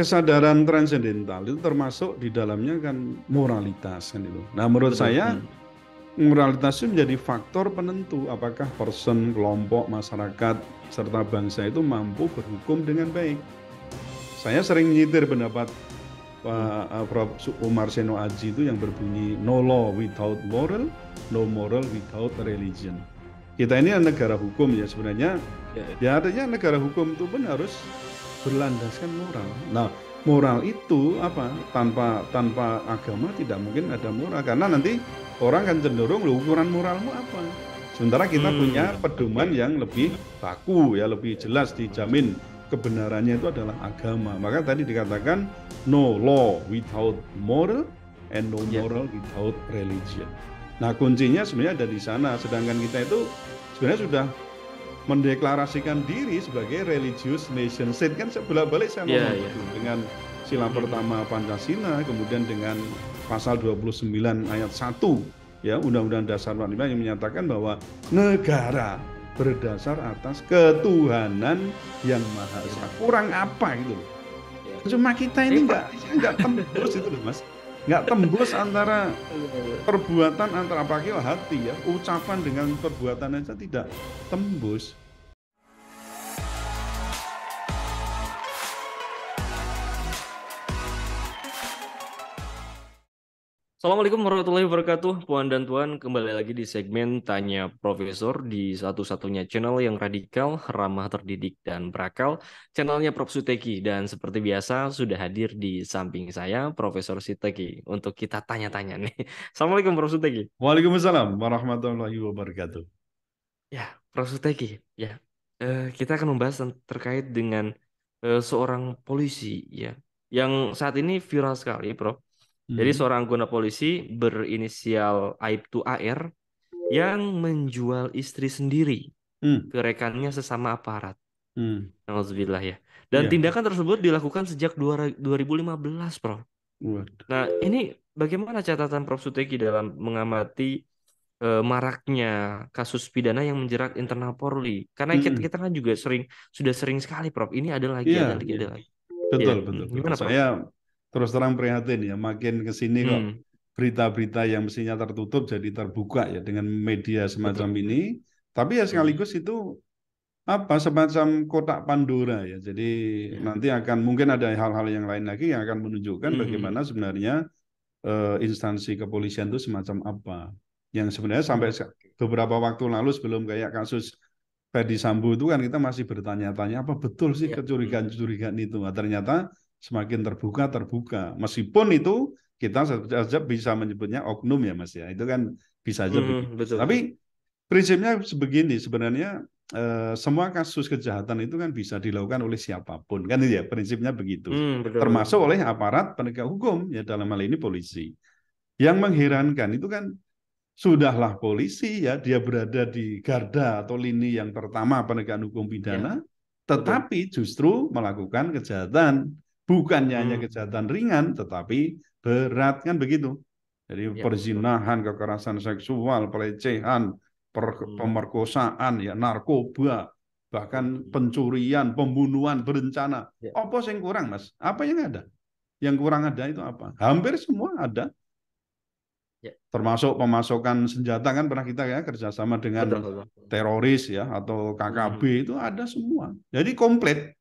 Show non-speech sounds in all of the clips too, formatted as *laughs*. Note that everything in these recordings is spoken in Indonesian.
kesadaran transendental itu termasuk di dalamnya kan moralitas kan itu. Nah menurut Betul. saya hmm. moralitas itu menjadi faktor penentu apakah person, kelompok, masyarakat serta bangsa itu mampu berhukum dengan baik. Saya sering nyitir pendapat Pak eh, Prof. Umar Seno Aji itu yang berbunyi no law without moral, no moral without religion. Kita ini negara hukum ya sebenarnya. Ya, ya. ya artinya negara hukum itu pun harus berlandaskan moral. Nah, moral itu apa? Tanpa tanpa agama tidak mungkin ada moral karena nanti orang akan cenderung loh ukuran moralmu apa? Sementara kita hmm. punya pedoman yang lebih baku ya, lebih jelas dijamin kebenarannya itu adalah agama. Maka tadi dikatakan no law without moral and no ya. moral without religion. Nah, kuncinya sebenarnya ada di sana sedangkan kita itu sebenarnya sudah mendeklarasikan diri sebagai religious nation state kan sebelah balik saya yeah. Iya. itu dengan sila mm -hmm. pertama Pancasila kemudian dengan pasal 29 ayat 1 ya Undang-Undang Dasar 45 yang menyatakan bahwa negara berdasar atas ketuhanan yang maha esa iya. kurang apa gitu iya. cuma kita ini nggak nggak tembus itu loh mas nggak tembus antara iya. perbuatan antara pakai hati ya ucapan dengan perbuatan aja tidak tembus Assalamualaikum warahmatullahi wabarakatuh, Puan dan Tuan. Kembali lagi di segmen Tanya Profesor di satu-satunya channel yang radikal, ramah terdidik, dan berakal, channelnya Prof. Suteki. Dan seperti biasa, sudah hadir di samping saya, Profesor Suteki, untuk kita tanya-tanya nih. *laughs* Assalamualaikum, Prof. Suteki. Waalaikumsalam warahmatullahi wabarakatuh. Ya, Prof. Suteki, ya. Eh, kita akan membahas terkait dengan eh, seorang polisi, ya. Yang saat ini viral sekali, Prof jadi hmm. seorang anggota polisi berinisial Aibtu AR yang menjual istri sendiri hmm. ke rekannya sesama aparat. Hmm. Alhamdulillah ya. Dan yeah. tindakan tersebut dilakukan sejak 2015, Prof. What? Nah, ini bagaimana catatan Prof Suteki dalam mengamati eh, maraknya kasus pidana yang menjerat internal Polri? Karena hmm. kita, kan juga sering sudah sering sekali, Prof. Ini ada lagi, yeah. ada lagi, yeah. ada iya. lagi. Betul, ya. betul. Gimana, Prof? Saya terus terang prihatin ya makin ke sini kok hmm. berita-berita yang mestinya tertutup jadi terbuka ya dengan media semacam Betul. ini. Tapi ya hmm. sekaligus itu apa semacam kotak Pandora ya. Jadi hmm. nanti akan mungkin ada hal-hal yang lain lagi yang akan menunjukkan hmm. hmm. bagaimana sebenarnya uh, instansi kepolisian itu semacam apa. Yang sebenarnya sampai beberapa waktu lalu sebelum kayak kasus Ferdi Sambu itu kan kita masih bertanya-tanya apa betul sih ya. kecurigaan-kecurigaan itu. Nah, ternyata semakin terbuka terbuka. Meskipun itu kita saja bisa menyebutnya oknum ya Mas ya. Itu kan bisa aja. hmm, Tapi prinsipnya sebegini sebenarnya eh, semua kasus kejahatan itu kan bisa dilakukan oleh siapapun kan ya prinsipnya begitu. hmm, betul. Termasuk oleh aparat penegak hukum ya dalam hal ini polisi. Yang mengherankan itu kan sudahlah polisi ya dia berada di garda atau lini yang pertama penegakan hukum pidana ya. tetapi justru melakukan kejahatan bukannya hmm. hanya kejahatan ringan tetapi berat kan begitu. Jadi ya, perzinahan, betul. kekerasan seksual, pelecehan, per hmm. pemerkosaan, ya narkoba, bahkan hmm. pencurian, pembunuhan berencana. Ya. Apa yang kurang, Mas? Apa yang ada? Yang kurang ada itu apa? Hampir semua ada. Ya. Termasuk pemasukan senjata kan pernah kita ya kerjasama dengan betul, betul. teroris ya atau KKB hmm. itu ada semua. Jadi komplit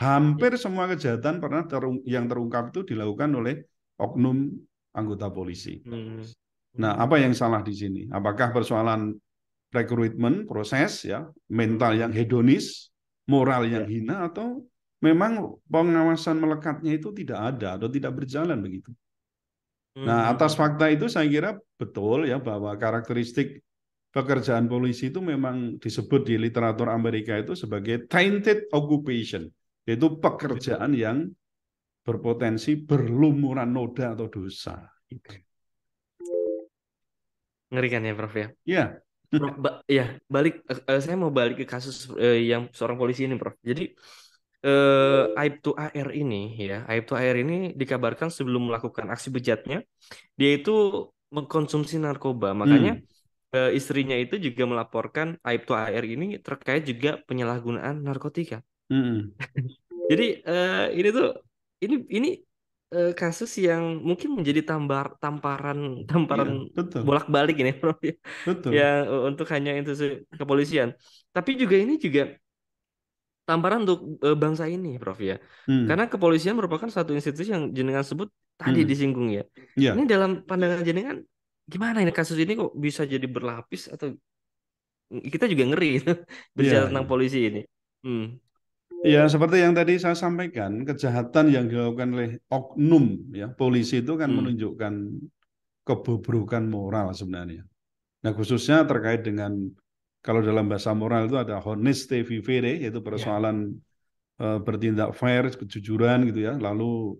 Hampir iya. semua kejahatan pernah terung, yang terungkap itu dilakukan oleh oknum anggota polisi. Hmm. Nah, apa yang salah di sini? Apakah persoalan rekrutmen, proses ya, mental yang hedonis, moral yang ya. hina atau memang pengawasan melekatnya itu tidak ada atau tidak berjalan begitu? Nah, hmm. Nah, atas fakta itu saya kira betul ya bahwa karakteristik pekerjaan polisi itu memang disebut di literatur Amerika itu sebagai tainted occupation. Itu pekerjaan yang berpotensi berlumuran noda atau dosa. Ngerikan ya, Prof ya. Iya. Nah, ba ya balik. Uh, saya mau balik ke kasus uh, yang seorang polisi ini, Prof. Jadi uh, aib to AR ini, ya aib to AR ini dikabarkan sebelum melakukan aksi bejatnya, dia itu mengkonsumsi narkoba. Makanya hmm. istrinya itu juga melaporkan Aibtu AR ini terkait juga penyalahgunaan narkotika. Mm -hmm. Jadi uh, ini tuh ini ini uh, kasus yang mungkin menjadi tambar tamparan tamparan iya, bolak-balik ini Prof. *laughs* Betul. ya e, untuk hanya institusi kepolisian. Tapi juga ini juga tamparan untuk uh, bangsa ini Prof ya. Mm. Karena kepolisian merupakan satu institusi yang jenengan sebut tadi mm. disinggung ya. Yeah. Ini dalam pandangan jenengan gimana ini kasus ini kok bisa jadi berlapis atau kita juga ngeri berbicara *laughs* iya. yeah, tentang polisi ini. Hmm. Ya seperti yang tadi saya sampaikan, kejahatan yang dilakukan oleh oknum ya polisi itu kan hmm. menunjukkan kebobrokan moral sebenarnya. Nah khususnya terkait dengan kalau dalam bahasa moral itu ada honeste vivere yaitu ya. persoalan ya. uh, bertindak fair, kejujuran gitu ya. Lalu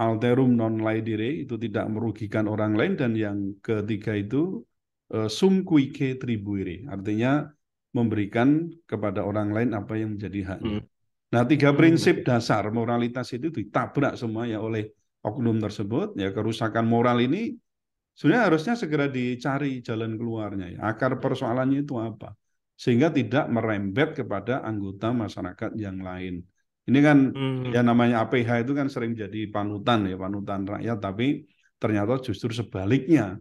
alterum non laedere itu tidak merugikan orang lain dan yang ketiga itu uh, sum quique tribuire artinya memberikan kepada orang lain apa yang menjadi haknya. Hmm. Nah, tiga hmm. prinsip dasar moralitas itu ditabrak semua ya oleh oknum tersebut. Ya, kerusakan moral ini sebenarnya harusnya segera dicari jalan keluarnya. Ya. Akar persoalannya itu apa? Sehingga tidak merembet kepada anggota masyarakat yang lain. Ini kan hmm. ya namanya APH itu kan sering jadi panutan ya, panutan rakyat, tapi ternyata justru sebaliknya.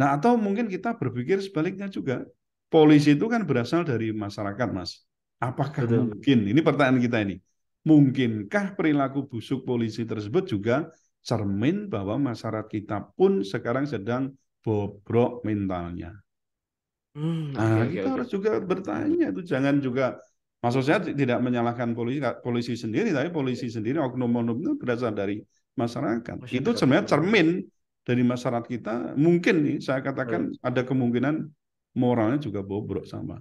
Nah, atau mungkin kita berpikir sebaliknya juga. Polisi itu kan berasal dari masyarakat, Mas. Apakah Betul. mungkin? Ini pertanyaan kita ini. Mungkinkah perilaku busuk polisi tersebut juga cermin bahwa masyarakat kita pun sekarang sedang bobrok mentalnya? Hmm, nah, okay, kita okay. harus juga bertanya itu jangan juga maksud saya tidak menyalahkan polisi polisi sendiri tapi polisi iya. sendiri oknum-oknum itu berasal dari masyarakat. masyarakat. Itu sebenarnya cermin dari masyarakat kita mungkin nih saya katakan hmm. ada kemungkinan moralnya juga bobrok sama.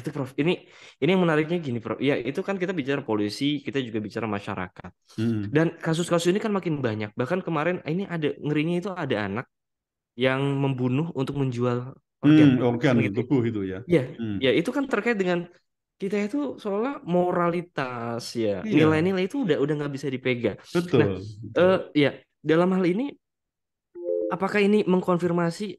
itu Prof. Ini ini yang menariknya gini Prof. Ya itu kan kita bicara polisi, kita juga bicara masyarakat. Hmm. Dan kasus-kasus ini kan makin banyak. Bahkan kemarin eh, ini ada ngerinya itu ada anak yang membunuh untuk menjual organ, hmm, organ gitu. tubuh itu ya. Ya, hmm. ya itu kan terkait dengan kita itu seolah moralitas ya iya. nilai-nilai itu udah udah nggak bisa dipegang. Betul. Nah, betul. Uh, ya dalam hal ini apakah ini mengkonfirmasi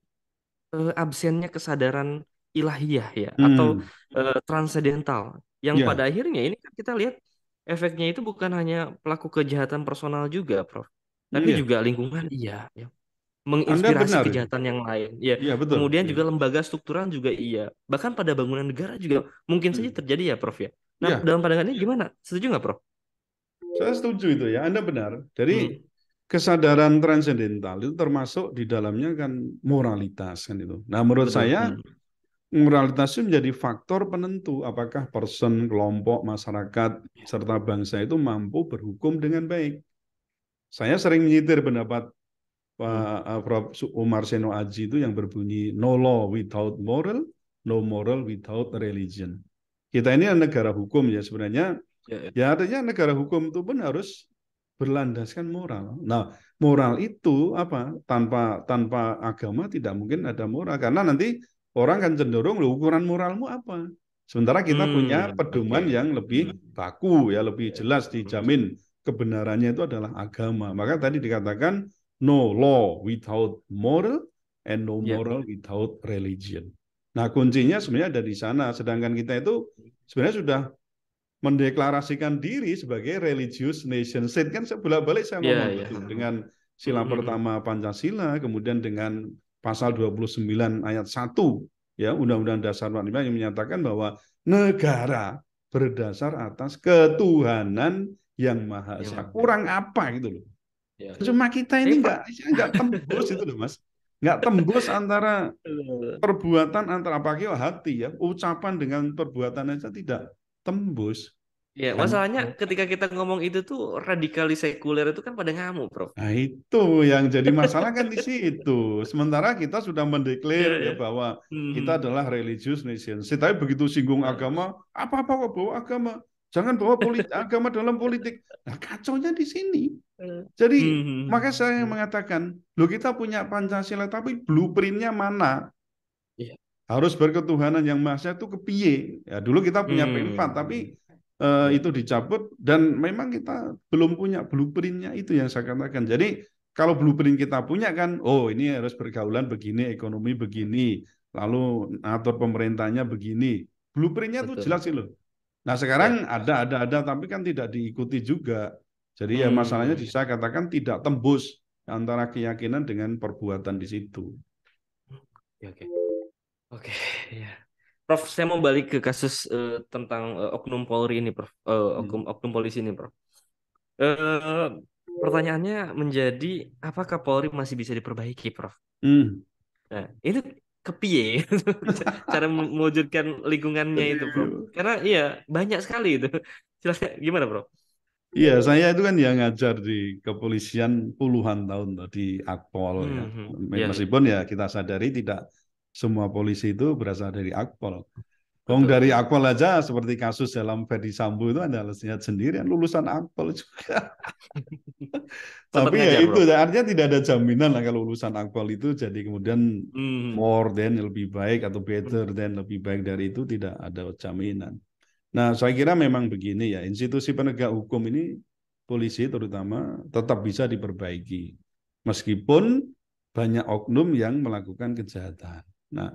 uh, absennya kesadaran ilahiyah ya hmm. atau uh, eh, transendental yang yeah. pada akhirnya ini kan kita lihat efeknya itu bukan hanya pelaku kejahatan personal juga, Prof. Tapi yeah. juga lingkungan iya ya. Menginspirasi kejahatan yang lain. Ya. Yeah, betul. Kemudian iya. juga lembaga struktural juga iya. Bahkan pada bangunan negara juga mungkin saja hmm. terjadi ya, Prof ya. Nah, iya. dalam ini gimana? Setuju nggak, Prof? Saya setuju itu ya. Anda benar. Dari hmm kesadaran transendental itu termasuk di dalamnya kan moralitas kan itu. Nah, menurut betul, saya hmm moralitas itu menjadi faktor penentu apakah person, kelompok, masyarakat, serta bangsa itu mampu berhukum dengan baik. Saya sering menyitir pendapat Pak eh, Prof. Umar Seno Aji itu yang berbunyi no law without moral, no moral without religion. Kita ini kan negara hukum ya sebenarnya. Ya, ya, ya artinya negara hukum itu pun harus berlandaskan moral. Nah, moral itu apa? Tanpa tanpa agama tidak mungkin ada moral karena nanti orang kan cenderung lo ukuran moralmu apa. Sementara kita hmm, punya iya, pedoman iya. yang lebih hmm. baku ya, lebih iya, jelas dijamin kebenarannya itu adalah agama. Maka tadi dikatakan no law without moral and no moral yeah. without religion. Nah, kuncinya sebenarnya ada di sana. Sedangkan kita itu sebenarnya sudah mendeklarasikan diri sebagai religious nation state kan saya bolak-balik saya ngomong yeah, yeah. dengan hmm, sila mm -hmm. pertama Pancasila, kemudian dengan pasal 29 ayat 1 ya Undang-Undang Dasar 45 yang menyatakan bahwa negara berdasar atas ketuhanan yang maha esa. Kurang apa gitu loh. Ya. Cuma kita ini enggak enggak tembus itu loh, Mas. Enggak tembus antara perbuatan antara apa hati ya, ucapan dengan perbuatan aja tidak tembus. Ya, kan? masalahnya ketika kita ngomong itu tuh radikalis sekuler itu kan pada ngamuk, Bro. Nah, itu yang jadi masalah kan di situ. Sementara kita sudah mendeklarasi iya, ya iya. bahwa hmm. kita adalah religious nation. Tapi begitu singgung iya. agama, apa-apa kok bawa agama. Jangan bawa politik, *laughs* agama dalam politik. Nah, kacaunya di sini. Jadi hmm. hmm, hmm maka saya hmm. mengatakan, lo kita punya Pancasila tapi blueprintnya mana? Yeah. Harus berketuhanan yang maha itu kepiye? Ya dulu kita punya hmm. p tapi Eh, itu dicabut dan memang kita belum punya blueprintnya itu yang saya katakan. Jadi kalau blueprint kita punya kan, oh ini harus bergaulan begini, ekonomi begini, lalu atur pemerintahnya begini. Blueprintnya tuh jelas sih loh. Nah sekarang ya. ada ada ada tapi kan tidak diikuti juga. Jadi ya hmm. ya masalahnya bisa katakan tidak tembus antara keyakinan dengan perbuatan di situ. Ya, oke, oke, oke, *laughs* ya. Prof, saya mau balik ke kasus uh, tentang uh, oknum Polri ini, Prof. Uh, oknum hmm. oknum polisi ini, Prof. Uh, pertanyaannya menjadi apakah Polri masih bisa diperbaiki, Prof? Hmm. Nah, itu kepiye *laughs* cara mewujudkan lingkungannya itu, Prof? Karena iya banyak sekali itu. Silahkan *laughs* gimana, Prof? Iya, saya itu kan yang ngajar di kepolisian puluhan tahun tadi, Akpol ya. hmm. ya. Meskipun ya. ya kita sadari tidak semua polisi itu berasal dari akpol. Wong dari akpol aja seperti kasus dalam Ferdi Sambo itu ada lihat yang lulusan akpol juga. *laughs* Tapi ya itu bro. artinya tidak ada jaminan lah kalau lulusan akpol itu jadi kemudian hmm. more than lebih baik atau better hmm. than lebih baik dari itu tidak ada jaminan. Nah, saya kira memang begini ya, institusi penegak hukum ini polisi terutama tetap bisa diperbaiki. Meskipun banyak oknum yang melakukan kejahatan. Nah,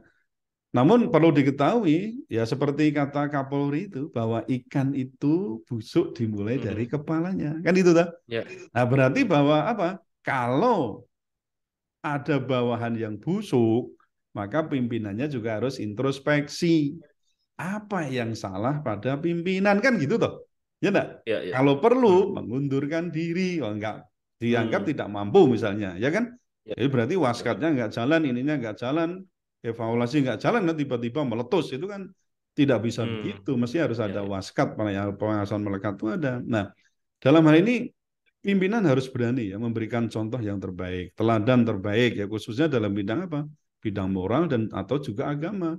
namun perlu diketahui ya seperti kata Kapolri itu bahwa ikan itu busuk dimulai hmm. dari kepalanya. Kan itu dah. Ya. Nah, berarti bahwa apa? Kalau ada bawahan yang busuk, maka pimpinannya juga harus introspeksi. Apa yang salah pada pimpinan kan gitu toh. Ya enggak? Ya, ya. Kalau perlu mm. mengundurkan diri, kalau enggak dianggap hmm. tidak mampu misalnya, ya kan? Ya. Jadi berarti waskatnya enggak jalan, ininya enggak jalan, evaluasi nggak jalan kan tiba-tiba meletus itu kan tidak bisa hmm. begitu mesti harus ya, ada ya. waskat pengawasan melekat itu ada nah dalam hal ini pimpinan harus berani ya memberikan contoh yang terbaik teladan terbaik ya khususnya dalam bidang apa bidang moral dan atau juga agama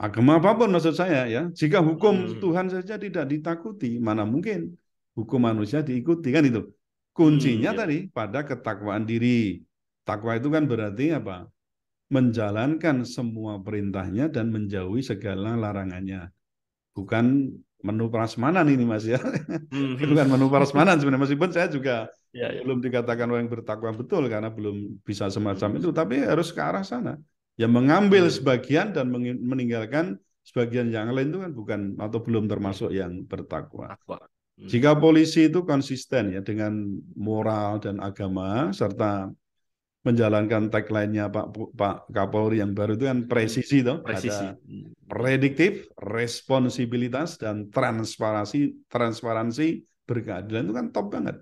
agama apapun maksud saya ya jika hukum hmm. Tuhan saja tidak ditakuti mana mungkin hukum manusia diikuti kan itu kuncinya hmm, ya. tadi pada ketakwaan diri takwa itu kan berarti apa menjalankan semua perintahnya dan menjauhi segala larangannya. Bukan menu prasmanan ini mas ya, hmm. *laughs* bukan menu prasmanan sebenarnya meskipun saya juga ya, ya. belum dikatakan orang yang bertakwa betul karena belum bisa semacam itu, tapi harus ke arah sana. Ya mengambil hmm. sebagian dan meninggalkan sebagian yang lain itu kan bukan atau belum termasuk yang bertakwa. Hmm. Jika polisi itu konsisten ya dengan moral dan agama serta menjalankan tagline-nya Pak Pak Kapolri yang baru itu kan hmm. presisi toh, presisi. Ada hmm. prediktif, responsibilitas dan transparansi transparansi berkeadilan itu kan top banget.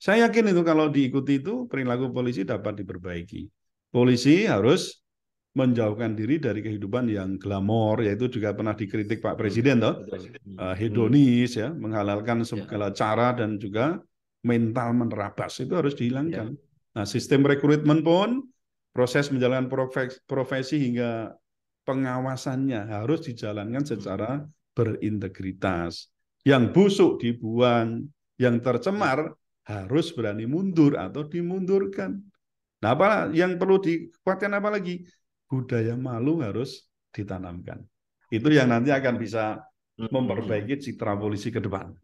Saya yakin itu kalau diikuti itu perilaku polisi dapat diperbaiki. Polisi harus menjauhkan diri dari kehidupan yang glamor yaitu juga pernah dikritik Pak hmm. Presiden toh uh, hedonis ya menghalalkan ya. segala cara dan juga mental menerabas itu harus dihilangkan. Ya Nah, sistem rekrutmen pun proses menjalankan profesi hingga pengawasannya harus dijalankan secara hmm. berintegritas. Yang busuk dibuang, yang tercemar harus berani mundur atau dimundurkan. Nah, apa yang perlu dikuatkan apa lagi? Budaya malu harus ditanamkan. Itu yang nanti akan bisa hmm. memperbaiki citra polisi ke depan.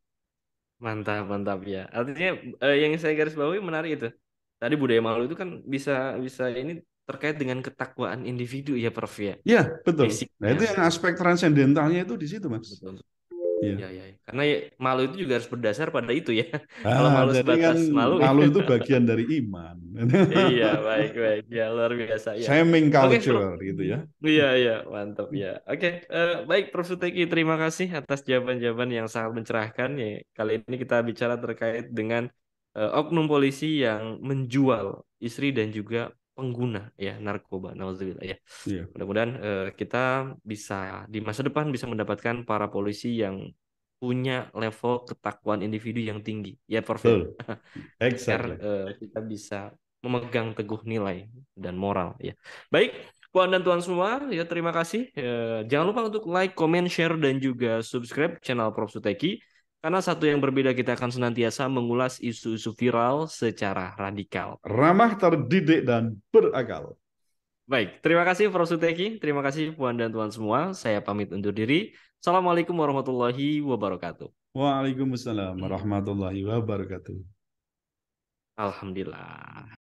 Mantap, mantap ya. Artinya eh, yang saya garis bawahi menarik itu tadi budaya malu itu kan bisa bisa ini terkait dengan ketakwaan individu ya Prof ya. Iya, betul. Basicnya. Nah, itu yang aspek transendentalnya itu di situ, Mas. Betul. Iya. Ya, ya. Karena ya, malu itu juga harus berdasar pada itu ya. *laughs* Ah, Kalau malu kan sebatas kan malu. Malu itu *laughs* bagian dari iman. iya, baik baik. Ya luar biasa ya. Shaming culture okay, gitu ya. Iya, iya, mantap ya. Oke, okay. uh, eh, baik Prof Suteki, terima kasih atas jawaban-jawaban yang sangat mencerahkan ya. Kali ini kita bicara terkait dengan Eh, oknum polisi yang menjual istri dan juga pengguna ya narkoba nauzubillah ya. Iya. Mudah-mudahan uh, kita bisa di masa depan bisa mendapatkan para polisi yang punya level ketakuan individu yang tinggi. Ya perfect. Ya? Cool. *laughs* Exactly. Biar uh, kita bisa memegang teguh nilai dan moral ya. Baik, Puan dan tuan semua, ya terima kasih. jangan lupa untuk like, comment, share dan juga subscribe channel Prof Suteki. Karena satu yang berbeda kita akan senantiasa mengulas isu-isu viral secara radikal. Ramah terdidik dan berakal. Baik, terima kasih Prof. Suteki, terima kasih Puan dan Tuan semua. Saya pamit undur diri. Assalamualaikum warahmatullahi wabarakatuh. Waalaikumsalam warahmatullahi wabarakatuh. Alhamdulillah.